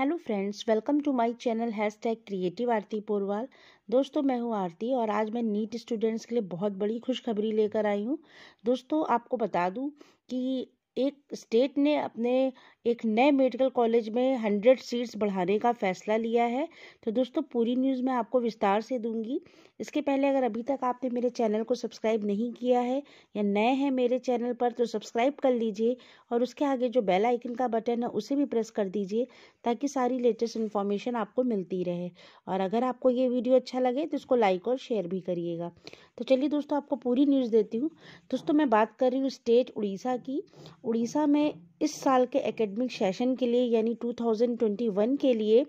hello friends welcome to my channel hashtag creative Aarti Porwal दोस्तों मैं हूं आरती और आज मैं नीट स्टूडेंट्स के लिए बहुत बड़ी खुशखबरी लेकर आई हूं दोस्तों आपको बता दूं कि एक स्टेट ने अपने एक नए मेडिकल कॉलेज में हंड्रेड सीट्स बढ़ाने का फैसला लिया है तो दोस्तों पूरी न्यूज़ मैं आपको विस्तार से दूंगी इसके पहले अगर अभी तक आपने मेरे चैनल को सब्सक्राइब नहीं किया है या नए हैं मेरे चैनल पर तो सब्सक्राइब कर लीजिए और उसके आगे जो बेल आइकन का बटन है उसे भी प्रेस कर दीजिए ताकि सारी लेटेस्ट इन्फॉर्मेशन आपको मिलती रहे और अगर आपको ये वीडियो अच्छा लगे तो इसको लाइक और शेयर भी करिएगा तो चलिए दोस्तों आपको पूरी न्यूज़ देती हूँ दोस्तों मैं बात कर रही हूँ स्टेट उड़ीसा की उड़ीसा में इस साल के एकेडमिक सेशन के लिए यानी 2021 के लिए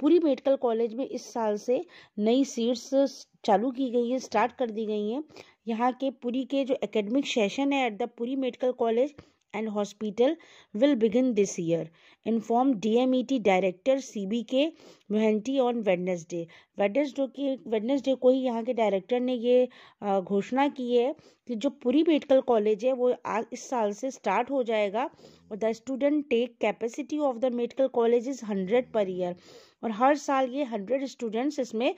पूरी मेडिकल कॉलेज में इस साल से नई सीट्स चालू की गई हैं स्टार्ट कर दी गई हैं यहाँ के पूरी के जो एकेडमिक सेशन है at the Puri medical college will begin this year inform year, informed DMET Director CBK Mohanty on Wednesday Wednesday के वेडनेसडे को ही यहाँ के डायरेक्टर ने ये घोषणा की है कि जो पूरी मेडिकल कॉलेज है वो आज इस साल से स्टार्ट हो जाएगा और the student take capacity of the medical college is hundred per year और हर साल ये हंड्रेड स्टूडेंट्स इसमें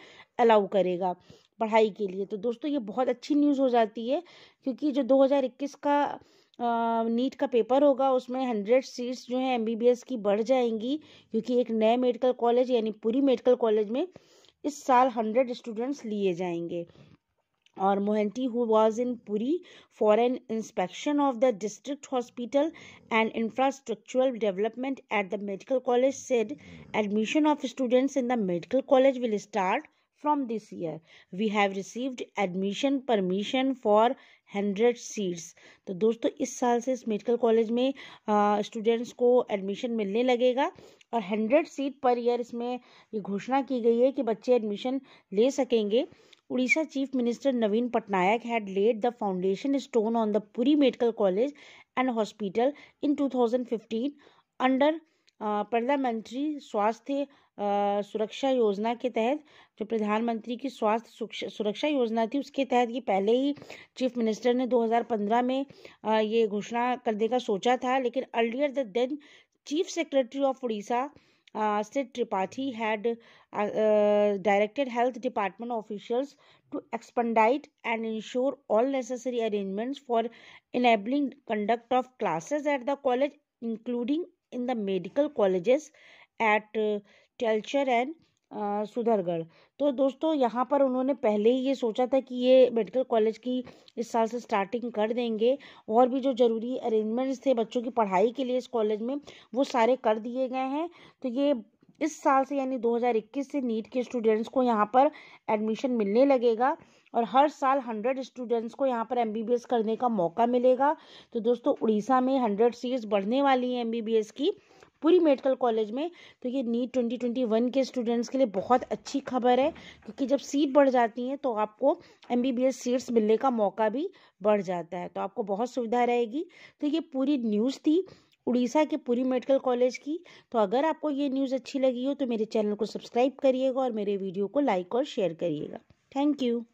अलाउ करेगा पढ़ाई के लिए तो दोस्तों ये बहुत अच्छी न्यूज़ हो जाती है क्योंकि जो 2021 का नीट का पेपर होगा उसमें हंड्रेड सीट्स जो है एमबीबीएस की बढ़ जाएंगी क्योंकि एक नए मेडिकल कॉलेज यानी पूरी मेडिकल कॉलेज में इस साल हंड्रेड स्टूडेंट्स लिए जाएंगे और Mohanty who was in Puri for an inspection of the district hospital and infrastructural development at the medical college said admission of students in the medical college will start from this year we have received admission permission for hundred seats तो दोस्तों इस साल से इस medical college में students को admission मिलने लगेगा और हंड्रेड सीट पर ईयर इसमें ये घोषणा की गई है कि बच्चे एडमिशन ले सकेंगे Orissa chief minister Naveen Patnaik had laid the foundation stone on the Puri medical college and hospital in 2015 under Pradhan Mantri Swasthya सुरक्षा योजना के तहत जो प्रधानमंत्री की स्वास्थ्य सुरक्षा योजना थी उसके तहत ये पहले ही चीफ मिनिस्टर ने 2015 में ये घोषणा करने का सोचा था लेकिन earlier the then chief secretary of Orissa सिद Tripathi had directed health department officials to expedite and ensure all necessary arrangements for enabling conduct of classes at the college including in the medical colleges at Talcher and Sundargarh तो दोस्तों यहाँ पर उन्होंने पहले ही ये सोचा था कि ये मेडिकल कॉलेज की इस साल से स्टार्टिंग कर देंगे और भी जो ज़रूरी अरेंजमेंट्स थे बच्चों की पढ़ाई के लिए इस कॉलेज में वो सारे कर दिए गए हैं तो ये इस साल से यानी 2021 से नीट के स्टूडेंट्स को यहाँ पर एडमिशन मिलने लगेगा और हर साल 100 स्टूडेंट्स को यहाँ पर एमबीबीएस करने का मौका मिलेगा तो दोस्तों उड़ीसा में 100 सीट्स बढ़ने वाली हैं एमबीबीएस की पूरी मेडिकल कॉलेज में तो ये नीट 2021 के स्टूडेंट्स के लिए बहुत अच्छी खबर है क्योंकि जब सीट बढ़ जाती है तो आपको एम सीट्स मिलने का मौका भी बढ़ जाता है तो आपको बहुत सुविधा रहेगी तो ये पूरी न्यूज़ थी उड़ीसा के पुरी मेडिकल कॉलेज की तो अगर आपको ये न्यूज़ अच्छी लगी हो तो मेरे चैनल को सब्सक्राइब करिएगा और मेरे वीडियो को लाइक और शेयर करिएगा थैंक यू